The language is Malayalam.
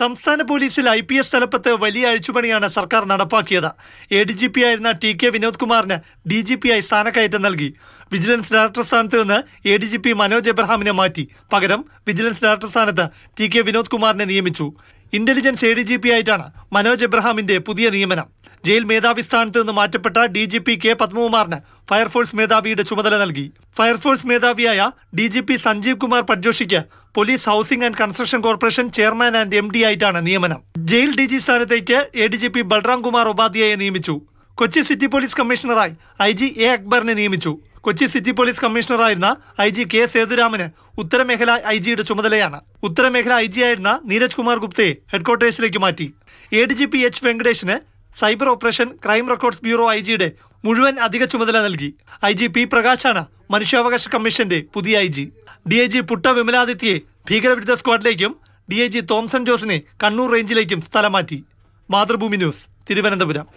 സംസ്ഥാന പോലീസിൽ ഐ പി എസ് തലപ്പത്ത് വലിയ അഴിച്ചുപണിയാണ് സർക്കാർ നടപ്പാക്കിയത് എ ഡി ജി പി ആയിരുന്ന ടി കെ വിനോദ് കുമാറിന് ഡി ജി പി ആയി സ്ഥാനക്കയറ്റം നൽകി വിജിലൻസ് ഡയറക്ടർ സ്ഥാനത്ത് നിന്ന് A D G P Manoj എബ്രഹാമിനെ മാറ്റി പകരം വിജിലൻസ് ഡയറക്ടർ സ്ഥാനത്ത് ടി കെ വിനോദ് കുമാറിനെ നിയമിച്ചു intelligence A D G P ആയിട്ടാണ് മനോജ് എബ്രഹാമിന്റെ പുതിയ നിയമനം ജയിൽ മേധാവി സ്ഥാനത്ത് നിന്ന് മാറ്റപ്പെട്ട ഡി ജി പി കെ പത്മകുമാറിന് ഫയർഫോഴ്സ് മേധാവിയുടെ ചുമതല നൽകി ഫയർഫോഴ്സ് മേധാവിയായ D G P Sanjeev Kumar പഡ്ജോഷിക്ക് police housing and construction corporation chairman and M D ആയിട്ടാണ് നിയമനം ജയിൽ ഡി ജി സ്ഥാനത്തേക്ക് A D G P Balram Kumar ഉപാധ്യായെ നിയമിച്ചു കൊച്ചി സിറ്റി പോലീസ് കമ്മീഷണറായി ഐ ജി എ അക്ബറിനെ നിയമിച്ചു കൊച്ചി സിറ്റി പോലീസ് കമ്മീഷണറായിരുന്ന ഐ ജി കെ സേതുരാമന് ഉത്തരമേഖല ഐ ജിയുടെ ചുമതലയാണ് ഉത്തരമേഖല ഐ ജി ആയിരുന്ന നീരജ് കുമാർ ഗുപ്തയെ ഹെഡ്ക്വാർട്ടേഴ്സിലേക്ക് മാറ്റി A D G P H വെങ്കടേഷിന് cyber operation crime records bureau I ജിയുടെ മുഴുവൻ അധിക ചുമതല നൽകി ഐ ജി പി പ്രകാശാണ് മനുഷ്യാവകാശ കമ്മീഷന്റെ പുതിയ I G D I G Putta വിമലാദിത്യയെ ഭീകരവിരുദ്ധ സ്ക്വാഡിലേക്കും ഡി ഐ ജി തോംസൺ ജോസിനെ കണ്ണൂർ റേഞ്ചിലേക്കും സ്ഥലം മാറ്റി മാതൃഭൂമി ന്യൂസ് തിരുവനന്തപുരം